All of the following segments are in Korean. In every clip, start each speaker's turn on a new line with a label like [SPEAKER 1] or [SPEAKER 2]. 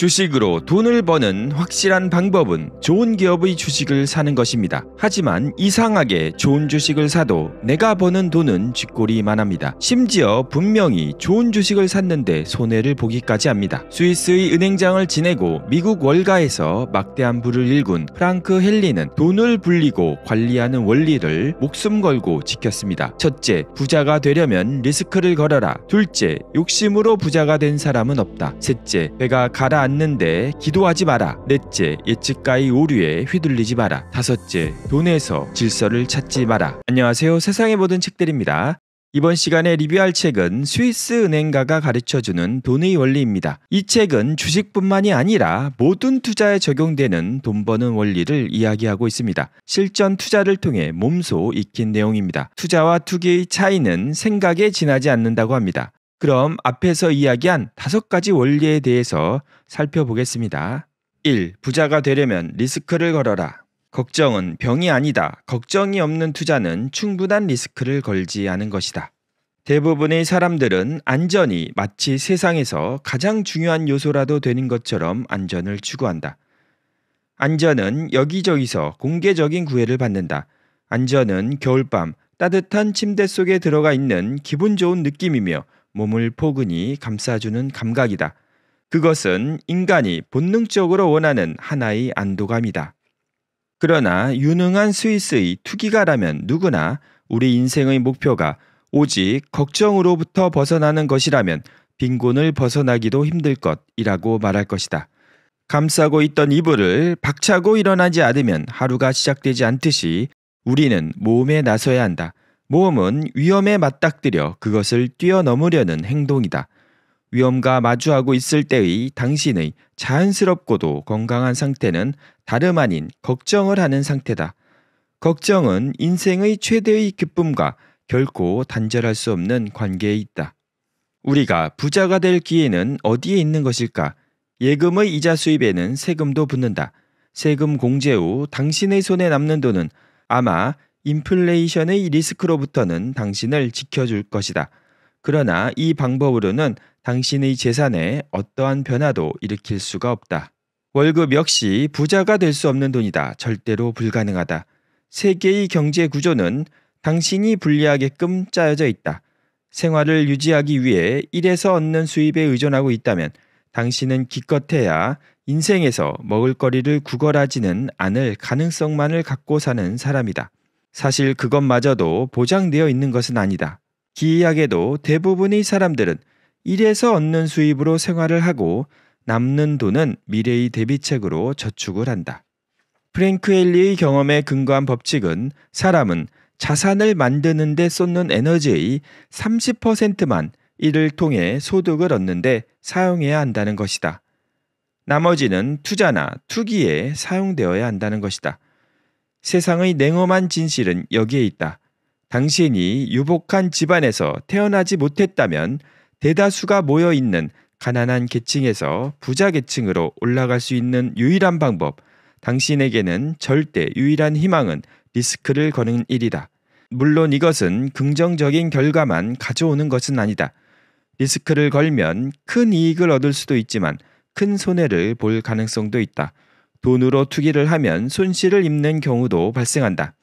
[SPEAKER 1] 주식으로 돈을 버는 확실한 방법은 좋은 기업의 주식을 사는 것입니다. 하지만 이상하게 좋은 주식을 사도 내가 버는 돈은 쥐꼬리만 합니다. 심지어 분명히 좋은 주식을 샀는데 손해를 보기까지 합니다. 스위스의 은행장을 지내고 미국 월가에서 막대한 부를 일군 프랑크 헨리는 돈을 불리고 관리하는 원리를 목숨 걸고 지켰습니다. 첫째, 부자가 되려면 리스크를 걸어라. 둘째, 욕심으로 부자가 된 사람은 없다. 셋째, 배가 가라앉 않는데 기도하지 마라. 넷째, 예측가의 오류에 휘둘리지 마라. 다섯째, 돈에서 질서를 찾지 마라. 안녕하세요. 세상의 모든 책들입니다. 이번 시간에 리뷰할 책은 스위스 은행가가 가르쳐주는 돈의 원리입니다. 이 책은 주식뿐만이 아니라 모든 투자에 적용되는 돈 버는 원리를 이야기하고 있습니다. 실전 투자를 통해 몸소 익힌 내용입니다. 투자와 투기의 차이는 생각에 지나지 않는다고 합니다. 그럼 앞에서 이야기한 다섯 가지 원리에 대해서 살펴보겠습니다. 1. 부자가 되려면 리스크를 걸어라. 걱정은 병이 아니다. 걱정이 없는 투자는 충분한 리스크를 걸지 않은 것이다. 대부분의 사람들은 안전이 마치 세상에서 가장 중요한 요소라도 되는 것처럼 안전을 추구한다. 안전은 여기저기서 공개적인 구애를 받는다. 안전은 겨울밤 따뜻한 침대 속에 들어가 있는 기분 좋은 느낌이며 몸을 포근히 감싸주는 감각이다. 그것은 인간이 본능적으로 원하는 하나의 안도감이다. 그러나 유능한 스위스의 투기가라면 누구나 우리 인생의 목표가 오직 걱정으로부터 벗어나는 것이라면 빈곤을 벗어나기도 힘들 것이라고 말할 것이다. 감싸고 있던 이불을 박차고 일어나지 않으면 하루가 시작되지 않듯이 우리는 모험에 나서야 한다. 모험은 위험에 맞닥뜨려 그것을 뛰어넘으려는 행동이다. 위험과 마주하고 있을 때의 당신의 자연스럽고도 건강한 상태는 다름 아닌 걱정을 하는 상태다. 걱정은 인생의 최대의 기쁨과 결코 단절할 수 없는 관계에 있다. 우리가 부자가 될 기회는 어디에 있는 것일까? 예금의 이자 수입에는 세금도 붙는다. 세금 공제 후 당신의 손에 남는 돈은 아마 인플레이션의 리스크로부터는 당신을 지켜줄 것이다. 그러나 이 방법으로는 당신의 재산에 어떠한 변화도 일으킬 수가 없다. 월급 역시 부자가 될 수 없는 돈이다. 절대로 불가능하다. 세계의 경제 구조는 당신이 불리하게끔 짜여져 있다. 생활을 유지하기 위해 일에서 얻는 수입에 의존하고 있다면 당신은 기껏해야 인생에서 먹을거리를 구걸하지는 않을 가능성만을 갖고 사는 사람이다. 사실 그것마저도 보장되어 있는 것은 아니다. 기이하게도 대부분의 사람들은 일에서 얻는 수입으로 생활을 하고 남는 돈은 미래의 대비책으로 저축을 한다. 프랭크 엘리의 경험에 근거한 법칙은 사람은 자산을 만드는 데 쏟는 에너지의 30%만 이를 통해 소득을 얻는데 사용해야 한다는 것이다. 나머지는 투자나 투기에 사용되어야 한다는 것이다. 세상의 냉엄한 진실은 여기에 있다. 당신이 유복한 집안에서 태어나지 못했다면 대다수가 모여 있는 가난한 계층에서 부자 계층으로 올라갈 수 있는 유일한 방법, 당신에게는 절대 유일한 희망은 리스크를 거는 일이다. 물론 이것은 긍정적인 결과만 가져오는 것은 아니다. 리스크를 걸면 큰 이익을 얻을 수도 있지만 큰 손해를 볼 가능성도 있다. 돈으로 투기를 하면 손실을 입는 경우도 발생한다.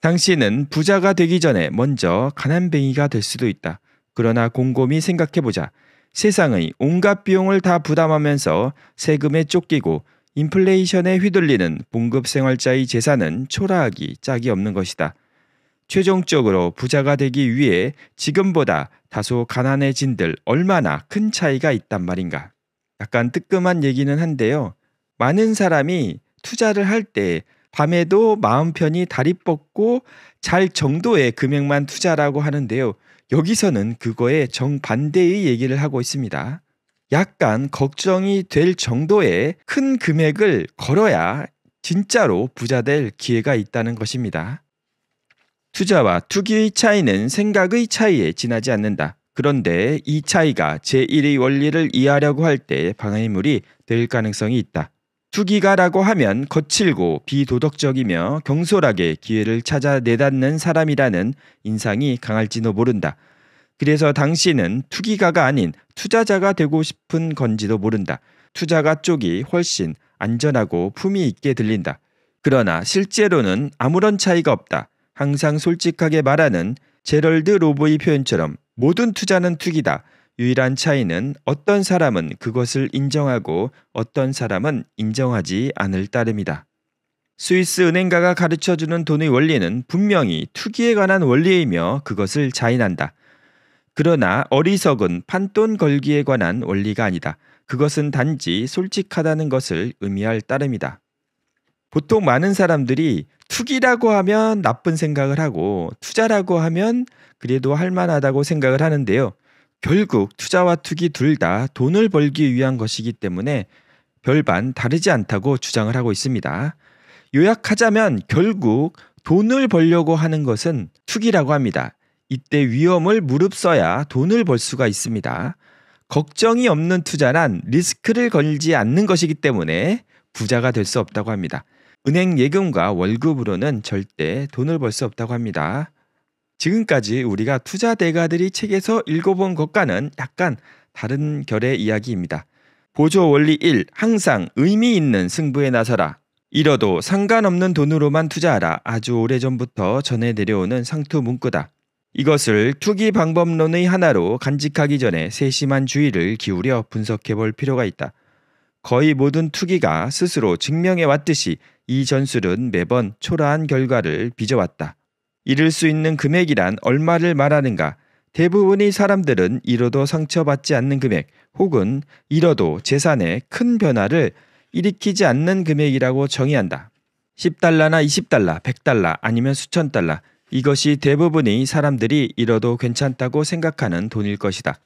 [SPEAKER 1] 당신은 부자가 되기 전에 먼저 가난뱅이가 될 수도 있다. 그러나 곰곰이 생각해보자. 세상의 온갖 비용을 다 부담하면서 세금에 쫓기고 인플레이션에 휘둘리는 봉급 생활자의 재산은 초라하기 짝이 없는 것이다. 최종적으로 부자가 되기 위해 지금보다 다소 가난해진들 얼마나 큰 차이가 있단 말인가. 약간 뜨끔한 얘기는 한데요. 많은 사람이 투자를 할 때 밤에도 마음 편히 다리 뻗고 잘 정도의 금액만 투자라고 하는데요. 여기서는 그거에 정반대의 얘기를 하고 있습니다. 약간 걱정이 될 정도의 큰 금액을 걸어야 진짜로 부자 될 기회가 있다는 것입니다. 투자와 투기의 차이는 생각의 차이에 지나지 않는다. 그런데 이 차이가 제1의 원리를 이해하려고 할 때 방해물이 될 가능성이 있다. 투기가라고 하면 거칠고 비도덕적이며 경솔하게 기회를 찾아 내닫는 사람이라는 인상이 강할지도 모른다. 그래서 당신은 투기가가 아닌 투자자가 되고 싶은 건지도 모른다. 투자가 쪽이 훨씬 안전하고 품위 있게 들린다. 그러나 실제로는 아무런 차이가 없다. 항상 솔직하게 말하는 제럴드 로보의 표현처럼 모든 투자는 투기다. 유일한 차이는 어떤 사람은 그것을 인정하고 어떤 사람은 인정하지 않을 따름이다. 스위스 은행가가 가르쳐 주는 돈의 원리는 분명히 투기에 관한 원리이며 그것을 자인한다. 그러나 어리석은 판돈 걸기에 관한 원리가 아니다. 그것은 단지 솔직하다는 것을 의미할 따름이다. 보통 많은 사람들이 투기라고 하면 나쁜 생각을 하고 투자라고 하면 그래도 할 만하다고 생각을 하는데요. 결국 투자와 투기 둘 다 돈을 벌기 위한 것이기 때문에 별반 다르지 않다고 주장을 하고 있습니다. 요약하자면 결국 돈을 벌려고 하는 것은 투기라고 합니다. 이때 위험을 무릅써야 돈을 벌 수가 있습니다. 걱정이 없는 투자란 리스크를 걸지 않는 것이기 때문에 부자가 될 수 없다고 합니다. 은행 예금과 월급으로는 절대 돈을 벌 수 없다고 합니다. 지금까지 우리가 투자 대가들이 책에서 읽어본 것과는 약간 다른 결의 이야기입니다. 보조 원리 1. 항상 의미 있는 승부에 나서라. 잃어도 상관없는 돈으로만 투자하라. 아주 오래전부터 전해 내려오는 상투 문구다. 이것을 투기 방법론의 하나로 간직하기 전에 세심한 주의를 기울여 분석해 볼 필요가 있다. 거의 모든 투기가 스스로 증명해 왔듯이 이 전술은 매번 초라한 결과를 빚어왔다. 잃을 수 있는 금액이란 얼마를 말하는가? 대부분의 사람들은 잃어도 상처받지 않는 금액 혹은 잃어도 재산에 큰 변화를 일으키지 않는 금액이라고 정의한다. 10달러나 20달러, 100달러 아니면 수천 달러 이것이 대부분의 사람들이 잃어도 괜찮다고 생각하는 돈일 것이다.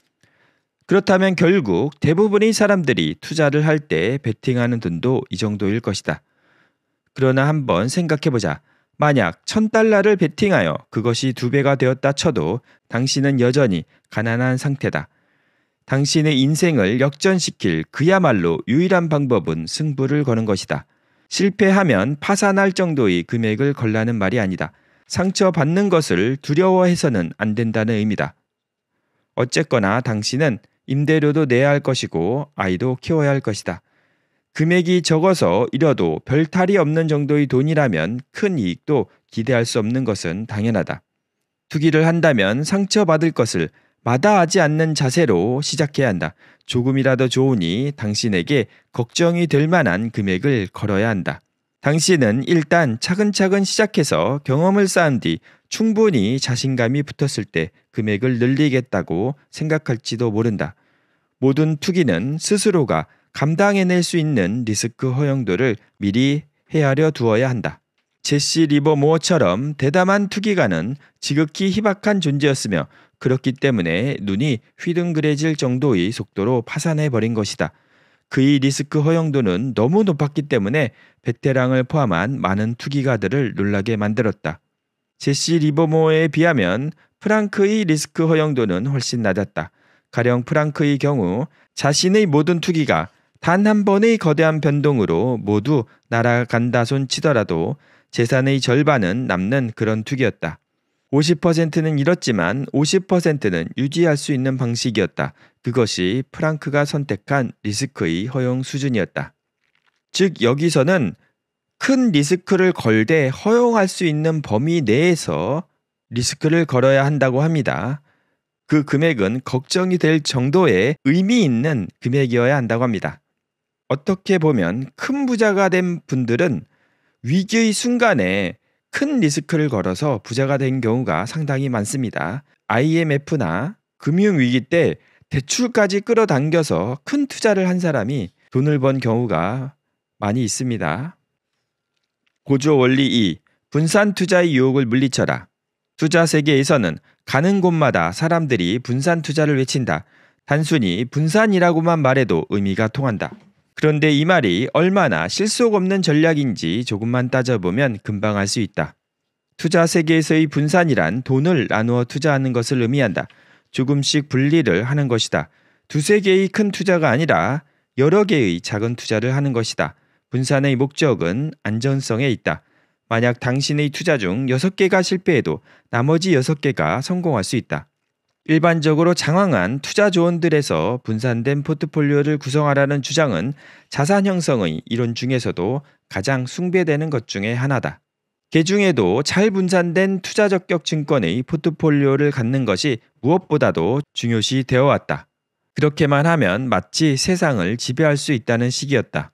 [SPEAKER 1] 그렇다면 결국 대부분의 사람들이 투자를 할 때 베팅하는 돈도 이 정도일 것이다. 그러나 한번 생각해보자. 만약 천달러를 베팅하여 그것이 두 배가 되었다 쳐도 당신은 여전히 가난한 상태다. 당신의 인생을 역전시킬 그야말로 유일한 방법은 승부를 거는 것이다. 실패하면 파산할 정도의 금액을 걸라는 말이 아니다. 상처받는 것을 두려워해서는 안 된다는 의미다. 어쨌거나 당신은 임대료도 내야 할 것이고 아이도 키워야 할 것이다. 금액이 적어서 잃어도 별탈이 없는 정도의 돈이라면 큰 이익도 기대할 수 없는 것은 당연하다. 투기를 한다면 상처받을 것을 마다하지 않는 자세로 시작해야 한다. 조금이라도 좋으니 당신에게 걱정이 될 만한 금액을 걸어야 한다. 당신은 일단 차근차근 시작해서 경험을 쌓은 뒤 충분히 자신감이 붙었을 때 금액을 늘리겠다고 생각할지도 모른다. 모든 투기는 스스로가 감당해낼 수 있는 리스크 허용도를 미리 헤아려 두어야 한다. 제시 리버모어처럼 대담한 투기가는 지극히 희박한 존재였으며 그렇기 때문에 눈이 휘둥그레질 정도의 속도로 파산해 버린 것이다. 그의 리스크 허용도는 너무 높았기 때문에 베테랑을 포함한 많은 투기가들을 놀라게 만들었다. 제시 리버모어에 비하면 프랑크의 리스크 허용도는 훨씬 낮았다. 가령 프랑크의 경우 자신의 모든 투기가 단한 번의 거대한 변동으로 모두 날아간다 손 치더라도 재산의 절반은 남는 그런 투기였다. 50%는 잃었지만 50%는 유지할 수 있는 방식이었다. 그것이 프랑크가 선택한 리스크의 허용 수준이었다. 즉, 여기서는 큰 리스크를 걸되 허용할 수 있는 범위 내에서 리스크를 걸어야 한다고 합니다. 그 금액은 걱정이 될 정도의 의미 있는 금액이어야 한다고 합니다. 어떻게 보면 큰 부자가 된 분들은 위기의 순간에 큰 리스크를 걸어서 부자가 된 경우가 상당히 많습니다. IMF나 금융위기 때 대출까지 끌어당겨서 큰 투자를 한 사람이 돈을 번 경우가 많이 있습니다. 고조 원리 2. 분산 투자의 유혹을 물리쳐라. 투자 세계에서는 가는 곳마다 사람들이 분산 투자를 외친다. 단순히 분산이라고만 말해도 의미가 통한다. 그런데 이 말이 얼마나 실속 없는 전략인지 조금만 따져보면 금방 알 수 있다. 투자 세계에서의 분산이란 돈을 나누어 투자하는 것을 의미한다. 조금씩 분리를 하는 것이다. 두세 개의 큰 투자가 아니라 여러 개의 작은 투자를 하는 것이다. 분산의 목적은 안전성에 있다. 만약 당신의 투자 중 6개가 실패해도 나머지 6개가 성공할 수 있다. 일반적으로 장황한 투자 조언들에서 분산된 포트폴리오를 구성하라는 주장은 자산 형성의 이론 중에서도 가장 숭배되는 것 중에 하나다. 개 중에도 잘 분산된 투자 적격 증권의 포트폴리오를 갖는 것이 무엇보다도 중요시 되어 왔다. 그렇게만 하면 마치 세상을 지배할 수 있다는 식이었다.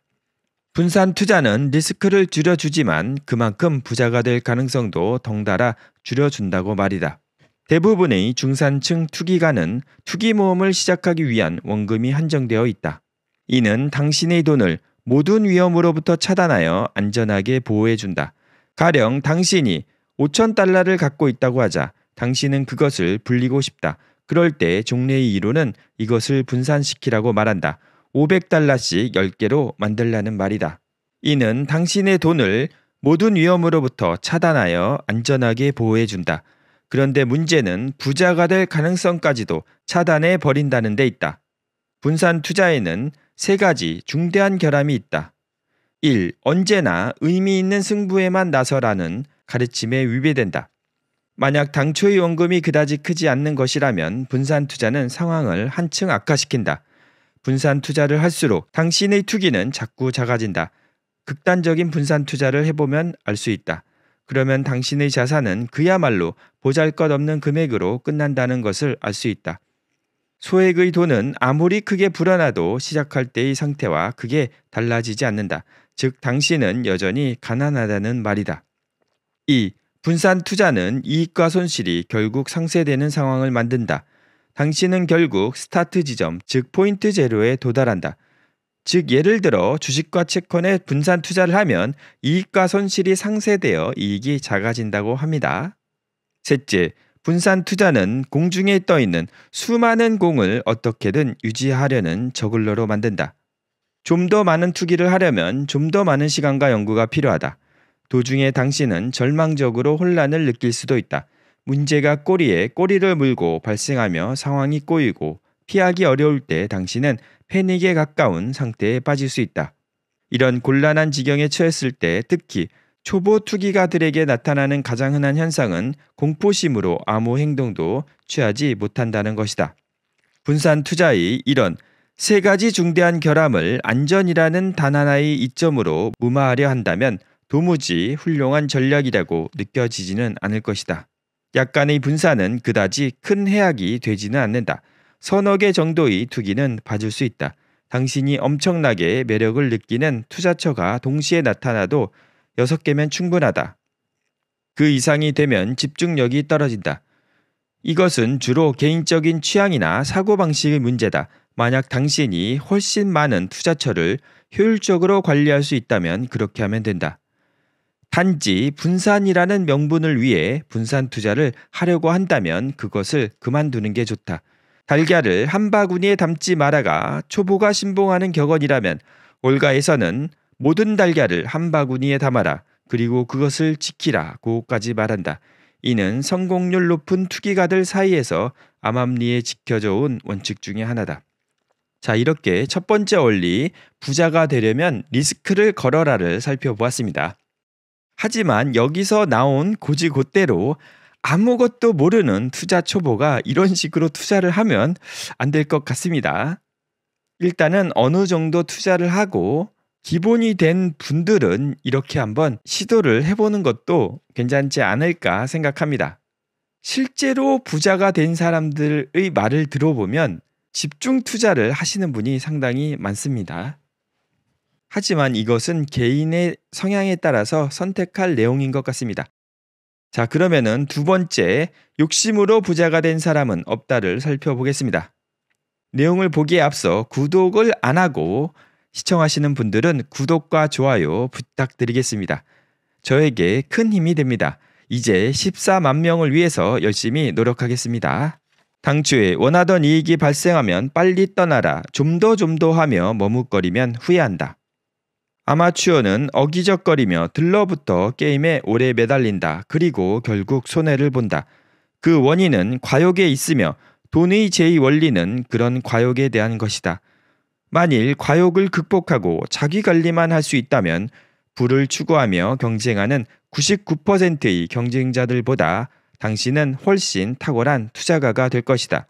[SPEAKER 1] 분산 투자는 리스크를 줄여주지만 그만큼 부자가 될 가능성도 덩달아 줄여준다고 말이다. 대부분의 중산층 투기가는 투기 모험을 시작하기 위한 원금이 한정되어 있다. 이는 당신의 돈을 모든 위험으로부터 차단하여 안전하게 보호해준다. 가령 당신이 5천 달러를 갖고 있다고 하자 당신은 그것을 불리고 싶다. 그럴 때 종래의 이론은 이것을 분산시키라고 말한다. 500달러씩 10개로 만들라는 말이다. 이는 당신의 돈을 모든 위험으로부터 차단하여 안전하게 보호해준다. 그런데 문제는 부자가 될 가능성까지도 차단해 버린다는 데 있다. 분산 투자에는 세 가지 중대한 결함이 있다. 1. 언제나 의미 있는 승부에만 나서라는 가르침에 위배된다. 만약 당초의 원금이 그다지 크지 않는 것이라면 분산 투자는 상황을 한층 악화시킨다. 분산 투자를 할수록 당신의 투기는 자꾸 작아진다. 극단적인 분산 투자를 해보면 알 수 있다. 그러면 당신의 자산은 그야말로 보잘 것 없는 금액으로 끝난다는 것을 알 수 있다. 소액의 돈은 아무리 크게 불어나도 시작할 때의 상태와 그게 달라지지 않는다. 즉, 당신은 여전히 가난하다는 말이다. 2. 분산 투자는 이익과 손실이 결국 상쇄되는 상황을 만든다. 당신은 결국 스타트 지점, 즉 포인트 제로에 도달한다. 즉 예를 들어 주식과 채권에 분산 투자를 하면 이익과 손실이 상쇄되어 이익이 작아진다고 합니다. 셋째, 분산 투자는 공중에 떠 있는 수많은 공을 어떻게든 유지하려는 저글러로 만든다. 좀 더 많은 투기를 하려면 좀 더 많은 시간과 연구가 필요하다. 도중에 당신은 절망적으로 혼란을 느낄 수도 있다. 문제가 꼬리에 꼬리를 물고 발생하며 상황이 꼬이고 피하기 어려울 때 당신은 패닉에 가까운 상태에 빠질 수 있다. 이런 곤란한 지경에 처했을 때 특히 초보 투기가들에게 나타나는 가장 흔한 현상은 공포심으로 아무 행동도 취하지 못한다는 것이다. 분산 투자의 이런 세 가지 중대한 결함을 안전이라는 단 하나의 이점으로 무마하려 한다면 도무지 훌륭한 전략이라고 느껴지지는 않을 것이다. 약간의 분산은 그다지 큰 해악이 되지는 않는다. 서너 개 정도의 투기는 봐줄 수 있다. 당신이 엄청나게 매력을 느끼는 투자처가 동시에 나타나도 6개면 충분하다. 그 이상이 되면 집중력이 떨어진다. 이것은 주로 개인적인 취향이나 사고방식의 문제다. 만약 당신이 훨씬 많은 투자처를 효율적으로 관리할 수 있다면 그렇게 하면 된다. 단지 분산이라는 명분을 위해 분산 투자를 하려고 한다면 그것을 그만두는 게 좋다. 달걀을 한 바구니에 담지 말아가 초보가 신봉하는 격언이라면 올가에서는 모든 달걀을 한 바구니에 담아라 그리고 그것을 지키라고까지 말한다. 이는 성공률 높은 투기가들 사이에서 암암리에 지켜져 온 원칙 중의 하나다. 자, 이렇게 첫 번째 원리, 부자가 되려면 리스크를 걸어라를 살펴보았습니다. 하지만 여기서 나온 고지고대로 아무것도 모르는 투자 초보가 이런 식으로 투자를 하면 안 될 것 같습니다. 일단은 어느 정도 투자를 하고 기본이 된 분들은 이렇게 한번 시도를 해보는 것도 괜찮지 않을까 생각합니다. 실제로 부자가 된 사람들의 말을 들어보면 집중 투자를 하시는 분이 상당히 많습니다. 하지만 이것은 개인의 성향에 따라서 선택할 내용인 것 같습니다. 자, 그러면은 두 번째, 욕심으로 부자가 된 사람은 없다를 살펴보겠습니다. 내용을 보기에 앞서 구독을 안 하고 시청하시는 분들은 구독과 좋아요 부탁드리겠습니다. 저에게 큰 힘이 됩니다. 이제 14만 명을 위해서 열심히 노력하겠습니다. 당초에 원하던 이익이 발생하면 빨리 떠나라, 좀 더 좀 더 하며 머뭇거리면 후회한다. 아마추어는 어기적거리며 들러붙어 게임에 오래 매달린다. 그리고 결국 손해를 본다. 그 원인은 과욕에 있으며 돈의 제의원리는 그런 과욕에 대한 것이다. 만일 과욕을 극복하고 자기 관리만 할 수 있다면 부를 추구하며 경쟁하는 99%의 경쟁자들보다 당신은 훨씬 탁월한 투자가가 될 것이다.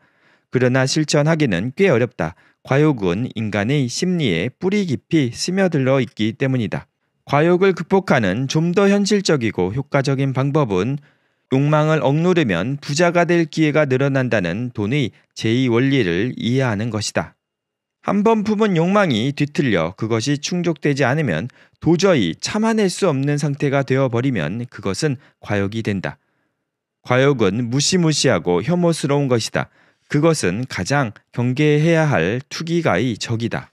[SPEAKER 1] 그러나 실천하기는 꽤 어렵다. 과욕은 인간의 심리에 뿌리 깊이 스며들어 있기 때문이다. 과욕을 극복하는 좀 더 현실적이고 효과적인 방법은 욕망을 억누르면 부자가 될 기회가 늘어난다는 돈의 제2원리를 이해하는 것이다. 한 번 품은 욕망이 뒤틀려 그것이 충족되지 않으면 도저히 참아낼 수 없는 상태가 되어버리면 그것은 과욕이 된다. 과욕은 무시무시하고 혐오스러운 것이다. 그것은 가장 경계해야 할 투기가의 적이다.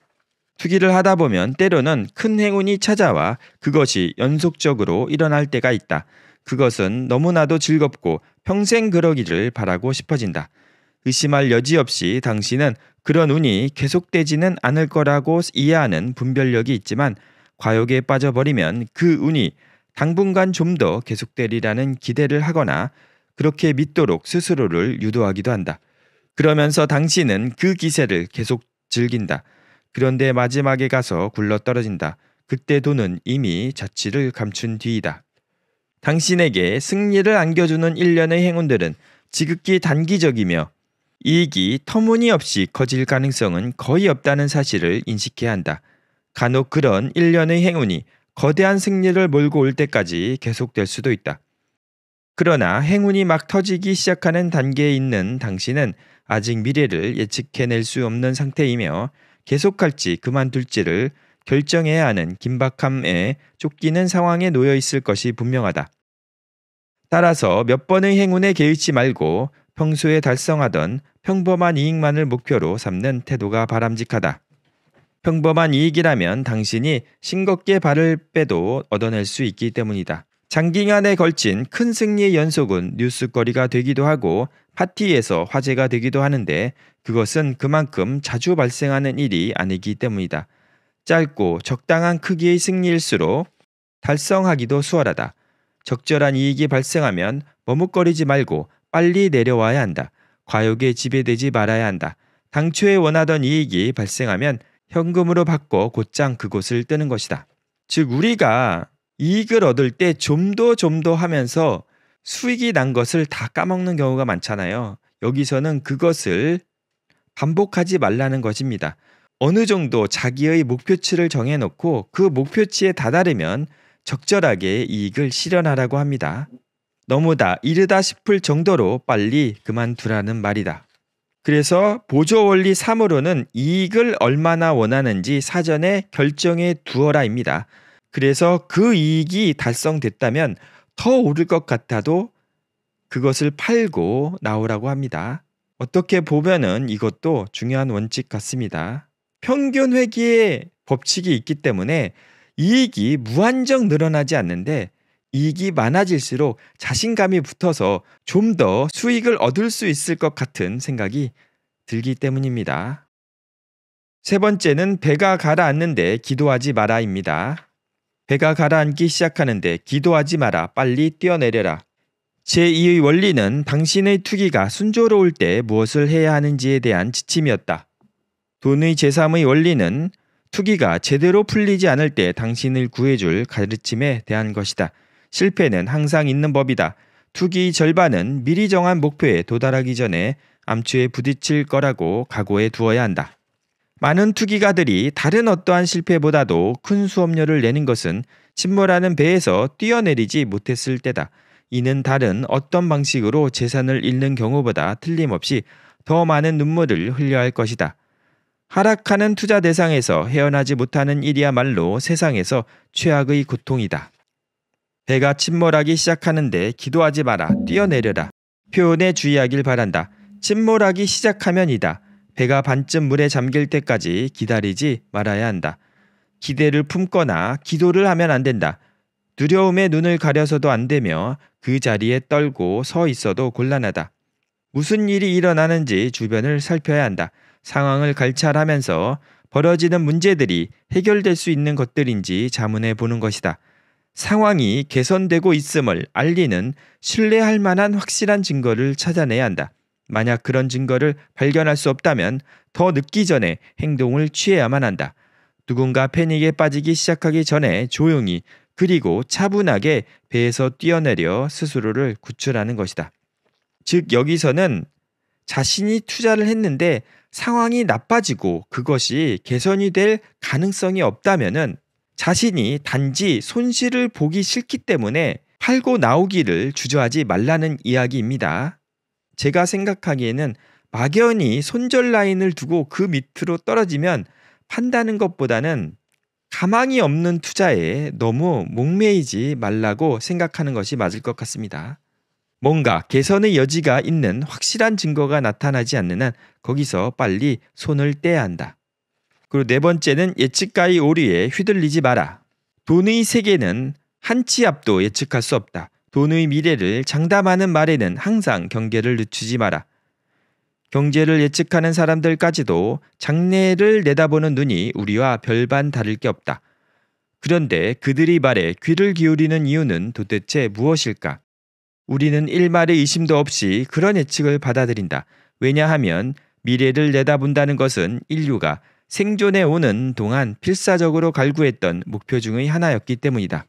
[SPEAKER 1] 투기를 하다 보면 때로는 큰 행운이 찾아와 그것이 연속적으로 일어날 때가 있다. 그것은 너무나도 즐겁고 평생 그러기를 바라고 싶어진다. 의심할 여지 없이 당신은 그런 운이 계속되지는 않을 거라고 이해하는 분별력이 있지만 과욕에 빠져버리면 그 운이 당분간 좀 더 계속되리라는 기대를 하거나 그렇게 믿도록 스스로를 유도하기도 한다. 그러면서 당신은 그 기세를 계속 즐긴다. 그런데 마지막에 가서 굴러 떨어진다. 그때 돈은 이미 자취를 감춘 뒤이다. 당신에게 승리를 안겨주는 일련의 행운들은 지극히 단기적이며 이익이 터무니없이 커질 가능성은 거의 없다는 사실을 인식해야 한다. 간혹 그런 일련의 행운이 거대한 승리를 몰고 올 때까지 계속될 수도 있다. 그러나 행운이 막 터지기 시작하는 단계에 있는 당신은 아직 미래를 예측해낼 수 없는 상태이며 계속할지 그만둘지를 결정해야 하는 긴박함에 쫓기는 상황에 놓여 있을 것이 분명하다. 따라서 몇 번의 행운에 개의치 말고 평소에 달성하던 평범한 이익만을 목표로 삼는 태도가 바람직하다. 평범한 이익이라면 당신이 싱겁게 발을 빼도 얻어낼 수 있기 때문이다. 장기간에 걸친 큰 승리의 연속은 뉴스거리가 되기도 하고 파티에서 화제가 되기도 하는데 그것은 그만큼 자주 발생하는 일이 아니기 때문이다. 짧고 적당한 크기의 승리일수록 달성하기도 수월하다. 적절한 이익이 발생하면 머뭇거리지 말고 빨리 내려와야 한다. 과욕에 지배되지 말아야 한다. 당초에 원하던 이익이 발생하면 현금으로 바꿔 곧장 그곳을 뜨는 것이다. 즉 우리가 이익을 얻을 때 좀 더 좀 더 하면서 수익이 난 것을 다 까먹는 경우가 많잖아요. 여기서는 그것을 반복하지 말라는 것입니다. 어느 정도 자기의 목표치를 정해놓고 그 목표치에 다다르면 적절하게 이익을 실현하라고 합니다. 너무다 이르다 싶을 정도로 빨리 그만두라는 말이다. 그래서 보조 원리 3으로는 이익을 얼마나 원하는지 사전에 결정해 두어라입니다. 그래서 그 이익이 달성됐다면 더 오를 것 같아도 그것을 팔고 나오라고 합니다. 어떻게 보면은 이것도 중요한 원칙 같습니다. 평균 회기의 법칙이 있기 때문에 이익이 무한정 늘어나지 않는데 이익이 많아질수록 자신감이 붙어서 좀 더 수익을 얻을 수 있을 것 같은 생각이 들기 때문입니다. 세 번째는 배가 가라앉는데 기도하지 마라입니다. 배가 가라앉기 시작하는데 기도하지 마라 빨리 뛰어내려라. 제2의 원리는 당신의 투기가 순조로울 때 무엇을 해야 하는지에 대한 지침이었다. 돈의 제3의 원리는 투기가 제대로 풀리지 않을 때 당신을 구해줄 가르침에 대한 것이다. 실패는 항상 있는 법이다. 투기의 절반은 미리 정한 목표에 도달하기 전에 암초에 부딪힐 거라고 각오해 두어야 한다. 많은 투기가들이 다른 어떠한 실패보다도 큰 수업료를 내는 것은 침몰하는 배에서 뛰어내리지 못했을 때다. 이는 다른 어떤 방식으로 재산을 잃는 경우보다 틀림없이 더 많은 눈물을 흘려야 할 것이다. 하락하는 투자 대상에서 헤어나지 못하는 일이야말로 세상에서 최악의 고통이다. 배가 침몰하기 시작하는데 기도하지 마라, 뛰어내려라. 표현에 주의하길 바란다. 침몰하기 시작하면이다. 배가 반쯤 물에 잠길 때까지 기다리지 말아야 한다. 기대를 품거나 기도를 하면 안 된다. 두려움에 눈을 가려서도 안 되며 그 자리에 떨고 서 있어도 곤란하다. 무슨 일이 일어나는지 주변을 살펴야 한다. 상황을 갈찰하면서 벌어지는 문제들이 해결될 수 있는 것들인지 자문해 보는 것이다. 상황이 개선되고 있음을 알리는 신뢰할 만한 확실한 증거를 찾아내야 한다. 만약 그런 증거를 발견할 수 없다면 더 늦기 전에 행동을 취해야만 한다. 누군가 패닉에 빠지기 시작하기 전에 조용히 그리고 차분하게 배에서 뛰어내려 스스로를 구출하는 것이다. 즉 여기서는 자신이 투자를 했는데 상황이 나빠지고 그것이 개선이 될 가능성이 없다면은 자신이 단지 손실을 보기 싫기 때문에 팔고 나오기를 주저하지 말라는 이야기입니다. 제가 생각하기에는 막연히 손절 라인을 두고 그 밑으로 떨어지면 판다는 것보다는 가망이 없는 투자에 너무 목매이지 말라고 생각하는 것이 맞을 것 같습니다. 뭔가 개선의 여지가 있는 확실한 증거가 나타나지 않는 한 거기서 빨리 손을 떼야 한다. 그리고 네 번째는 예측가의 오류에 휘둘리지 마라. 돈의 세계는 한 치 앞도 예측할 수 없다. 돈의 미래를 장담하는 말에는 항상 경계를 늦추지 마라. 경제를 예측하는 사람들까지도 장래를 내다보는 눈이 우리와 별반 다를 게 없다. 그런데 그들이 말에 귀를 기울이는 이유는 도대체 무엇일까? 우리는 일말의 의심도 없이 그런 예측을 받아들인다. 왜냐하면 미래를 내다본다는 것은 인류가 생존해 오는 동안 필사적으로 갈구했던 목표 중의 하나였기 때문이다.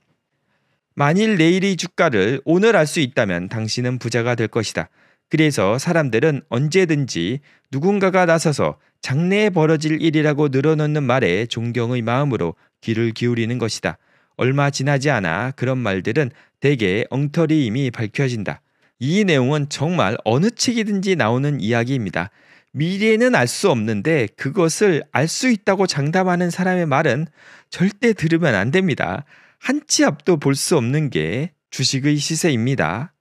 [SPEAKER 1] 만일 내일의 주가를 오늘 알 수 있다면 당신은 부자가 될 것이다. 그래서 사람들은 언제든지 누군가가 나서서 장래에 벌어질 일이라고 늘어놓는 말에 존경의 마음으로 귀를 기울이는 것이다. 얼마 지나지 않아 그런 말들은 대개 엉터리임이 밝혀진다. 이 내용은 정말 어느 책이든지 나오는 이야기입니다. 미래는 알 수 없는데 그것을 알 수 있다고 장담하는 사람의 말은 절대 들으면 안 됩니다. 한치 앞도 볼 수 없는 게 주식의 시세입니다.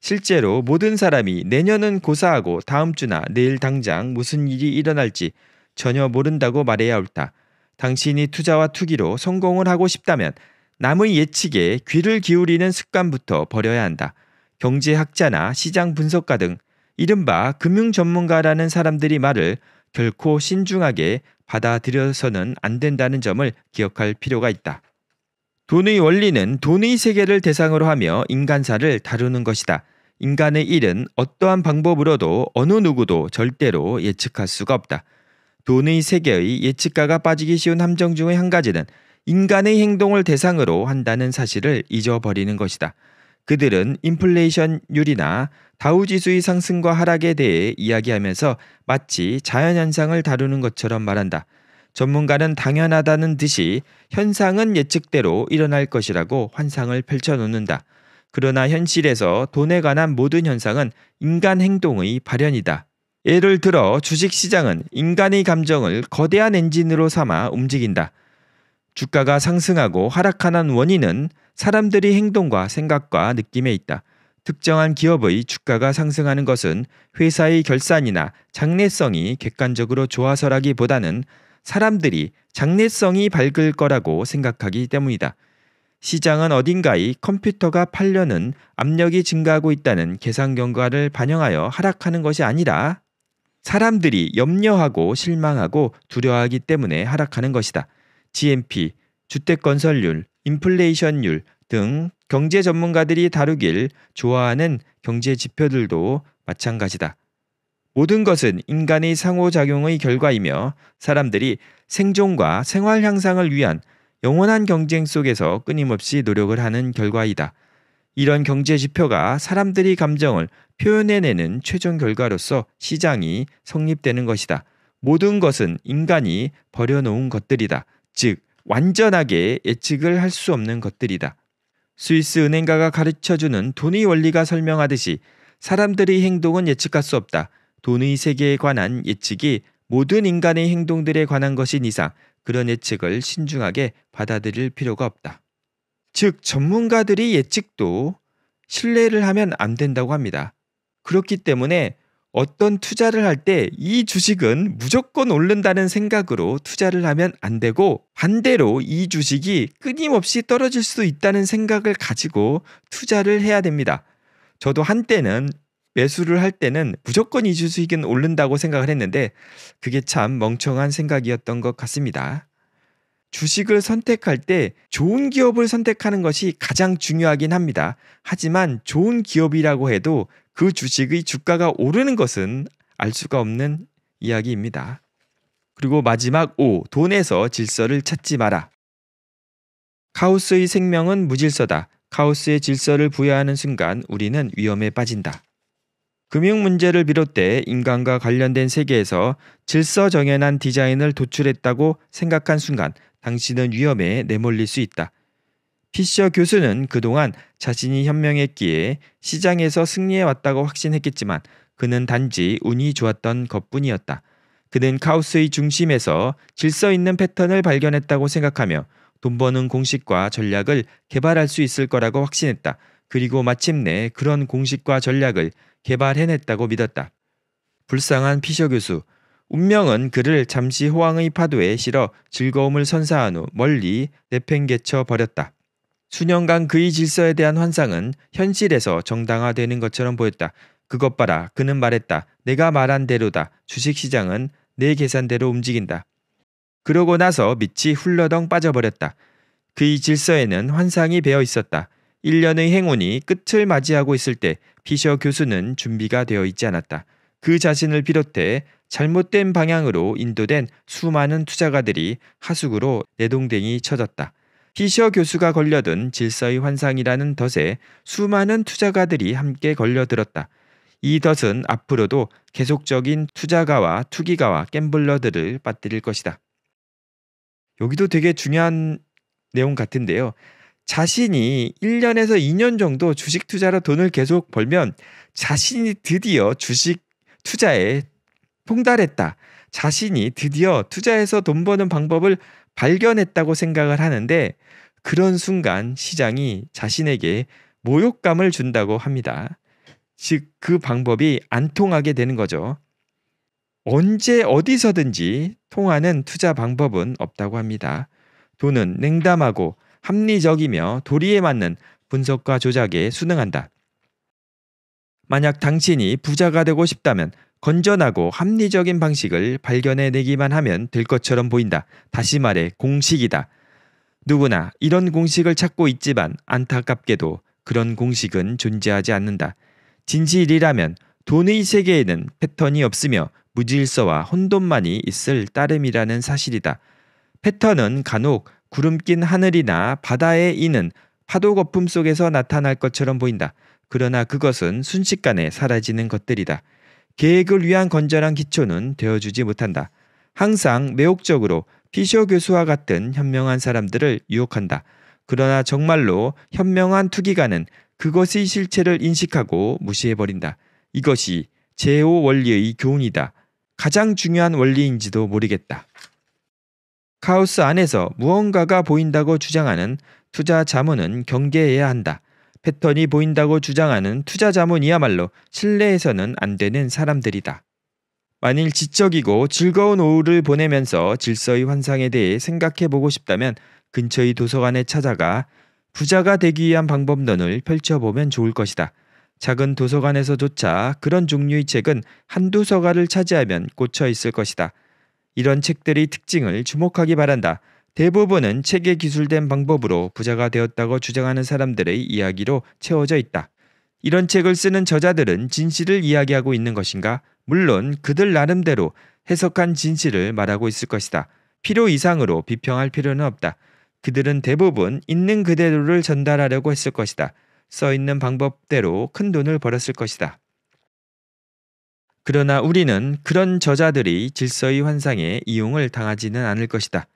[SPEAKER 1] 실제로 모든 사람이 내년은 고사하고 다음 주나 내일 당장 무슨 일이 일어날지 전혀 모른다고 말해야 옳다. 당신이 투자와 투기로 성공을 하고 싶다면 남의 예측에 귀를 기울이는 습관부터 버려야 한다. 경제학자나 시장 분석가 등 이른바 금융 전문가라는 사람들이 말을 결코 신중하게 받아들여서는 안 된다는 점을 기억할 필요가 있다. 돈의 원리는 돈의 세계를 대상으로 하며 인간사를 다루는 것이다. 인간의 일은 어떠한 방법으로도 어느 누구도 절대로 예측할 수가 없다. 돈의 세계의 예측가가 빠지기 쉬운 함정 중의 한 가지는 인간의 행동을 대상으로 한다는 사실을 잊어버리는 것이다. 그들은 인플레이션율이나 다우지수의 상승과 하락에 대해 이야기하면서 마치 자연현상을 다루는 것처럼 말한다. 전문가는 당연하다는 듯이 현상은 예측대로 일어날 것이라고 환상을 펼쳐놓는다. 그러나 현실에서 돈에 관한 모든 현상은 인간 행동의 발현이다. 예를 들어 주식 시장은 인간의 감정을 거대한 엔진으로 삼아 움직인다. 주가가 상승하고 하락하는 원인은 사람들의 행동과 생각과 느낌에 있다. 특정한 기업의 주가가 상승하는 것은 회사의 결산이나 장래성이 객관적으로 좋아서라기보다는 사람들이 장래성이 밝을 거라고 생각하기 때문이다. 시장은 어딘가에 컴퓨터가 팔려는 압력이 증가하고 있다는 계산 경과를 반영하여 하락하는 것이 아니라 사람들이 염려하고 실망하고 두려워하기 때문에 하락하는 것이다. g m p 주택건설률, 인플레이션율 등 경제 전문가들이 다루길 좋아하는 경제 지표들도 마찬가지다. 모든 것은 인간의 상호작용의 결과이며 사람들이 생존과 생활 향상을 위한 영원한 경쟁 속에서 끊임없이 노력을 하는 결과이다. 이런 경제 지표가 사람들이 감정을 표현해내는 최종 결과로서 시장이 성립되는 것이다. 모든 것은 인간이 버려놓은 것들이다. 즉, 완전하게 예측을 할 수 없는 것들이다. 스위스 은행가가 가르쳐주는 돈의 원리가 설명하듯이 사람들의 행동은 예측할 수 없다. 돈의 세계에 관한 예측이 모든 인간의 행동들에 관한 것인 이상 그런 예측을 신중하게 받아들일 필요가 없다. 즉 전문가들이 예측도 신뢰를 하면 안 된다고 합니다. 그렇기 때문에 어떤 투자를 할 때 이 주식은 무조건 오른다는 생각으로 투자를 하면 안 되고 반대로 이 주식이 끊임없이 떨어질 수 있다는 생각을 가지고 투자를 해야 됩니다. 저도 한때는 매수를 할 때는 무조건 이주 수익은 오른다고 생각을 했는데 그게 참 멍청한 생각이었던 것 같습니다. 주식을 선택할 때 좋은 기업을 선택하는 것이 가장 중요하긴 합니다. 하지만 좋은 기업이라고 해도 그 주식의 주가가 오르는 것은 알 수가 없는 이야기입니다. 그리고 마지막 5. 돈에서 질서를 찾지 마라. 카오스의 생명은 무질서다. 카오스의 질서를 부여하는 순간 우리는 위험에 빠진다. 금융 문제를 비롯해 인간과 관련된 세계에서 질서 정연한 디자인을 도출했다고 생각한 순간 당신은 위험에 내몰릴 수 있다. 피셔 교수는 그동안 자신이 현명했기에 시장에서 승리해왔다고 확신했겠지만 그는 단지 운이 좋았던 것뿐이었다. 그는 카오스의 중심에서 질서 있는 패턴을 발견했다고 생각하며 돈 버는 공식과 전략을 개발할 수 있을 거라고 확신했다. 그리고 마침내 그런 공식과 전략을 개발해냈다고 믿었다. 불쌍한 피셔 교수. 운명은 그를 잠시 호황의 파도에 실어 즐거움을 선사한 후 멀리 내팽개쳐 버렸다. 수년간 그의 질서에 대한 환상은 현실에서 정당화되는 것처럼 보였다. 그것 봐라. 그는 말했다. 내가 말한 대로다. 주식시장은 내 계산대로 움직인다. 그러고 나서 밑이 훌러덩 빠져버렸다. 그의 질서에는 환상이 배어 있었다. 1년의 행운이 끝을 맞이하고 있을 때 피셔 교수는 준비가 되어 있지 않았다. 그 자신을 비롯해 잘못된 방향으로 인도된 수많은 투자가들이 하숙으로 내동댕이 쳐졌다. 피셔 교수가 걸려든 질서의 환상이라는 덫에 수많은 투자가들이 함께 걸려들었다. 이 덫은 앞으로도 계속적인 투자가와 투기가와 갬블러들을 빠뜨릴 것이다. 여기도 되게 중요한 내용 같은데요. 자신이 1년에서 2년 정도 주식 투자로 돈을 계속 벌면 자신이 드디어 주식 투자에 통달했다. 자신이 드디어 투자해서돈 버는 방법을 발견했다고 생각을 하는데 그런 순간 시장이 자신에게 모욕감을 준다고 합니다. 즉, 그 방법이 안 통하게 되는 거죠. 언제 어디서든지 통하는 투자 방법은 없다고 합니다. 돈은 냉담하고 합리적이며 도리에 맞는 분석과 조작에 순응한다. 만약 당신이 부자가 되고 싶다면 건전하고 합리적인 방식을 발견해내기만 하면 될 것처럼 보인다. 다시 말해 공식이다. 누구나 이런 공식을 찾고 있지만 안타깝게도 그런 공식은 존재하지 않는다. 진실이라면 돈의 세계에는 패턴이 없으며 무질서와 혼돈만이 있을 따름이라는 사실이다. 패턴은 간혹 구름 낀 하늘이나 바다의 이는 파도 거품 속에서 나타날 것처럼 보인다. 그러나 그것은 순식간에 사라지는 것들이다. 계획을 위한 건전한 기초는 되어주지 못한다. 항상 매혹적으로 피셔 교수와 같은 현명한 사람들을 유혹한다. 그러나 정말로 현명한 투기가는 그것의 실체를 인식하고 무시해버린다. 이것이 제5 원리의 교훈이다. 가장 중요한 원리인지도 모르겠다. 카우스 안에서 무언가가 보인다고 주장하는 투자 자문은 경계해야 한다. 패턴이 보인다고 주장하는 투자 자문이야말로 실내에서는 안 되는 사람들이다. 만일 지적이고 즐거운 오후를 보내면서 질서의 환상에 대해 생각해 보고 싶다면 근처의 도서관에 찾아가 부자가 되기 위한 방법론을 펼쳐보면 좋을 것이다. 작은 도서관에서조차 그런 종류의 책은 한두 서가를 차지하면 꽂혀 있을 것이다. 이런 책들의 특징을 주목하기 바란다. 대부분은 책에 기술된 방법으로 부자가 되었다고 주장하는 사람들의 이야기로 채워져 있다. 이런 책을 쓰는 저자들은 진실을 이야기하고 있는 것인가? 물론 그들 나름대로 해석한 진실을 말하고 있을 것이다. 필요 이상으로 비평할 필요는 없다. 그들은 대부분 있는 그대로를 전달하려고 했을 것이다. 써 있는 방법대로 큰 돈을 벌었을 것이다. 그러나 우리는 그런 저자들이 질서의 환상에 이용을 당하지는 않을 것이다.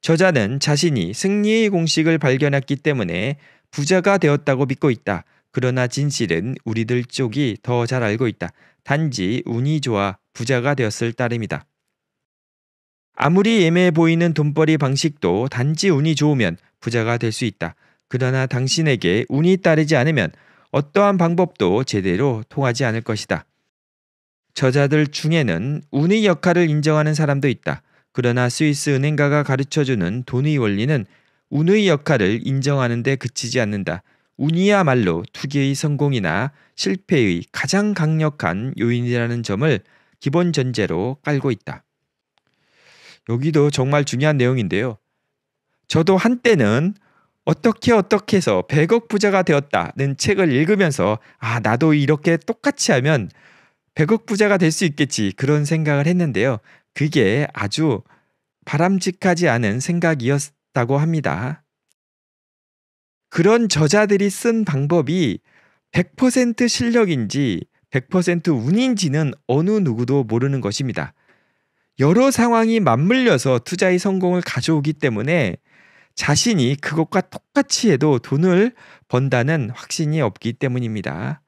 [SPEAKER 1] 저자는 자신이 승리의 공식을 발견했기 때문에 부자가 되었다고 믿고 있다. 그러나 진실은 우리들 쪽이 더 잘 알고 있다. 단지 운이 좋아 부자가 되었을 따름이다. 아무리 예매해 보이는 돈벌이 방식도 단지 운이 좋으면 부자가 될 수 있다. 그러나 당신에게 운이 따르지 않으면 어떠한 방법도 제대로 통하지 않을 것이다. 저자들 중에는 운의 역할을 인정하는 사람도 있다. 그러나 스위스 은행가가 가르쳐주는 돈의 원리는 운의 역할을 인정하는 데 그치지 않는다. 운이야말로 투기의 성공이나 실패의 가장 강력한 요인이라는 점을 기본 전제로 깔고 있다. 여기도 정말 중요한 내용인데요. 저도 한때는 어떻게 어떻게 해서 100억 부자가 되었다는 책을 읽으면서 아, 나도 이렇게 똑같이 하면 백억 부자가 될 수 있겠지 그런 생각을 했는데요. 그게 아주 바람직하지 않은 생각이었다고 합니다. 그런 저자들이 쓴 방법이 100% 실력인지 100% 운인지는 어느 누구도 모르는 것입니다. 여러 상황이 맞물려서 투자의 성공을 가져오기 때문에 자신이 그것과 똑같이 해도 돈을 번다는 확신이 없기 때문입니다.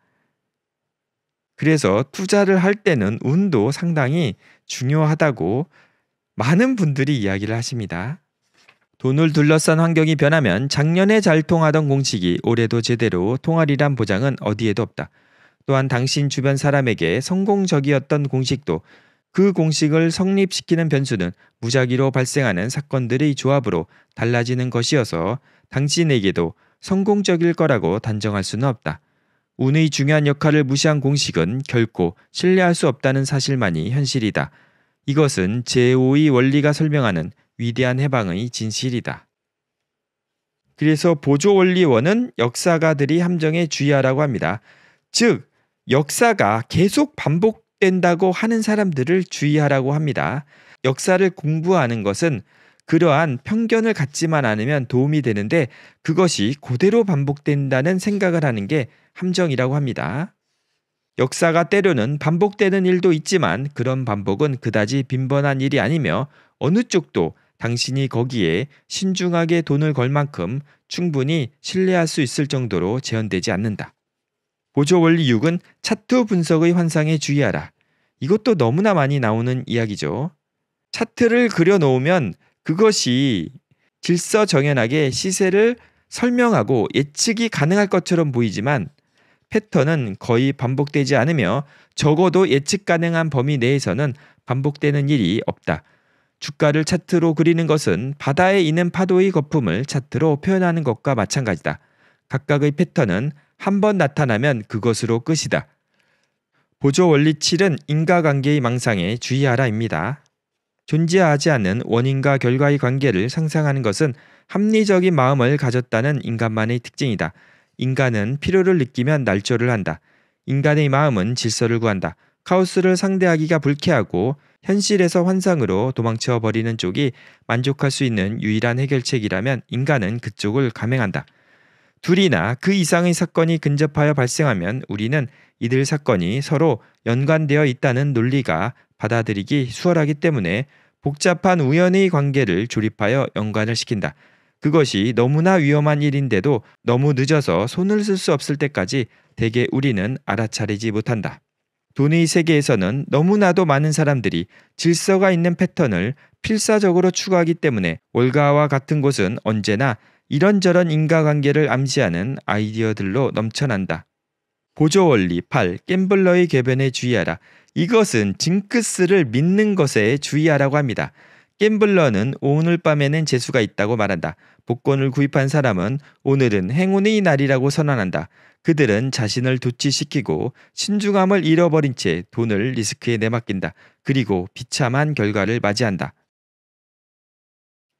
[SPEAKER 1] 그래서 투자를 할 때는 운도 상당히 중요하다고 많은 분들이 이야기를 하십니다. 돈을 둘러싼 환경이 변하면 작년에 잘 통하던 공식이 올해도 제대로 통하리란 보장은 어디에도 없다. 또한 당신 주변 사람에게 성공적이었던 공식도 그 공식을 성립시키는 변수는 무작위로 발생하는 사건들의 조합으로 달라지는 것이어서 당신에게도 성공적일 거라고 단정할 수는 없다. 운의 중요한 역할을 무시한 공식은 결코 신뢰할 수 없다는 사실만이 현실이다. 이것은 제5의 원리가 설명하는 위대한 해방의 진실이다. 그래서 보조원리원은 역사가들이 함정에 주의하라고 합니다. 즉, 역사가 계속 반복된다고 하는 사람들을 주의하라고 합니다. 역사를 공부하는 것은 그러한 편견을 갖지만 않으면 도움이 되는데 그것이 그대로 반복된다는 생각을 하는 게 함정이라고 합니다. 역사가 때로는 반복되는 일도 있지만 그런 반복은 그다지 빈번한 일이 아니며 어느 쪽도 당신이 거기에 신중하게 돈을 걸 만큼 충분히 신뢰할 수 있을 정도로 재현되지 않는다. 보조 원리 6은 차트 분석의 환상에 주의하라. 이것도 너무나 많이 나오는 이야기죠. 차트를 그려놓으면 그것이 질서정연하게 시세를 설명하고 예측이 가능할 것처럼 보이지만 패턴은 거의 반복되지 않으며 적어도 예측 가능한 범위 내에서는 반복되는 일이 없다. 주가를 차트로 그리는 것은 바다에 있는 파도의 거품을 차트로 표현하는 것과 마찬가지다. 각각의 패턴은 한 번 나타나면 그것으로 끝이다. 보조 원리 7은 인과관계의 망상에 주의하라입니다. 존재하지 않는 원인과 결과의 관계를 상상하는 것은 합리적인 마음을 가졌다는 인간만의 특징이다. 인간은 필요를 느끼면 날조를 한다. 인간의 마음은 질서를 구한다. 카오스를 상대하기가 불쾌하고 현실에서 환상으로 도망쳐 버리는 쪽이 만족할 수 있는 유일한 해결책이라면 인간은 그쪽을 감행한다. 둘이나 그 이상의 사건이 근접하여 발생하면 우리는 이들 사건이 서로 연관되어 있다는 논리가 받아들이기 수월하기 때문에 복잡한 우연의 관계를 조립하여 연관을 시킨다. 그것이 너무나 위험한 일인데도 너무 늦어서 손을 쓸 수 없을 때까지 대개 우리는 알아차리지 못한다. 돈의 세계에서는 너무나도 많은 사람들이 질서가 있는 패턴을 필사적으로 추구하기 때문에 월가와 같은 곳은 언제나 이런저런 인과관계를 암시하는 아이디어들로 넘쳐난다. 보조 원리 8. 갬블러의 궤변에 주의하라. 이것은 징크스를 믿는 것에 주의하라고 합니다. 갬블러는 오늘 밤에는 재수가 있다고 말한다. 복권을 구입한 사람은 오늘은 행운의 날이라고 선언한다. 그들은 자신을 도치시키고 신중함을 잃어버린 채 돈을 리스크에 내맡긴다. 그리고 비참한 결과를 맞이한다.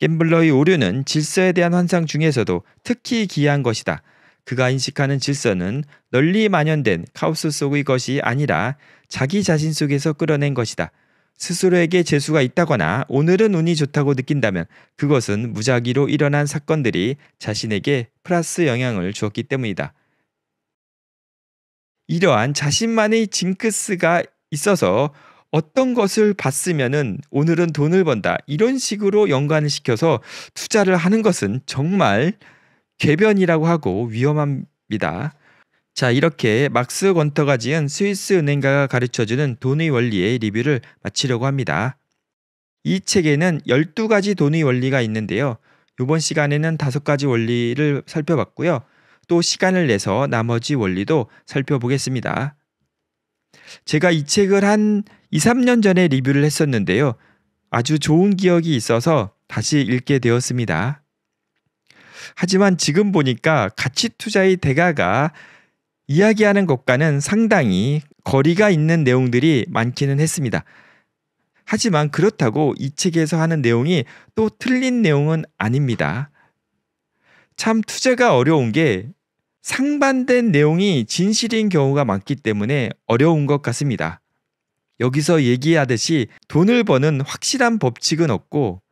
[SPEAKER 1] 갬블러의 오류는 질서에 대한 환상 중에서도 특히 기이한 것이다. 그가 인식하는 질서는 널리 만연된 카오스 속의 것이 아니라 자기 자신 속에서 끌어낸 것이다. 스스로에게 재수가 있다거나 오늘은 운이 좋다고 느낀다면 그것은 무작위로 일어난 사건들이 자신에게 플러스 영향을 주었기 때문이다. 이러한 자신만의 징크스가 있어서 어떤 것을 봤으면 오늘은 돈을 번다 이런 식으로 연관을 시켜서 투자를 하는 것은 정말 개변이라고 하고 위험합니다. 자, 이렇게 막스 권터가 지은 스위스 은행가가 가르쳐주는 돈의 원리의 리뷰를 마치려고 합니다. 이 책에는 12가지 돈의 원리가 있는데요. 이번 시간에는 5가지 원리를 살펴봤고요. 또 시간을 내서 나머지 원리도 살펴보겠습니다. 제가 이 책을 한 2, 3년 전에 리뷰를 했었는데요. 아주 좋은 기억이 있어서 다시 읽게 되었습니다. 하지만 지금 보니까 가치 투자의 대가가 이야기하는 것과는 상당히 거리가 있는 내용들이 많기는 했습니다. 하지만 그렇다고 이 책에서 하는 내용이 또 틀린 내용은 아닙니다. 참 투자가 어려운 게 상반된 내용이 진실인 경우가 많기 때문에 어려운 것 같습니다. 여기서 얘기하듯이 돈을 버는 확실한 법칙은 없고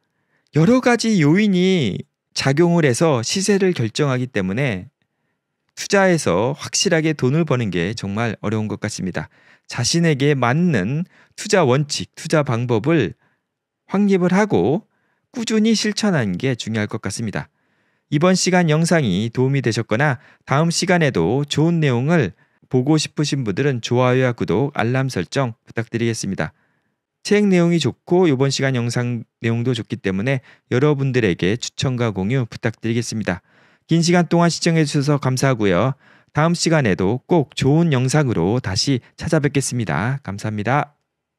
[SPEAKER 1] 여러 가지 요인이 작용을 해서 시세를 결정하기 때문에 투자에서 확실하게 돈을 버는 게 정말 어려운 것 같습니다. 자신에게 맞는 투자 원칙, 투자 방법을 확립을 하고 꾸준히 실천하는 게 중요할 것 같습니다. 이번 시간 영상이 도움이 되셨거나 다음 시간에도 좋은 내용을 보고 싶으신 분들은 좋아요와 구독, 알람 설정 부탁드리겠습니다. 책 내용이 좋고 이번 시간 영상 내용도 좋기 때문에 여러분들에게 추천과 공유 부탁드리겠습니다. 긴 시간 동안 시청해 주셔서 감사하고요. 다음 시간에도 꼭 좋은 영상으로 다시 찾아뵙겠습니다. 감사합니다.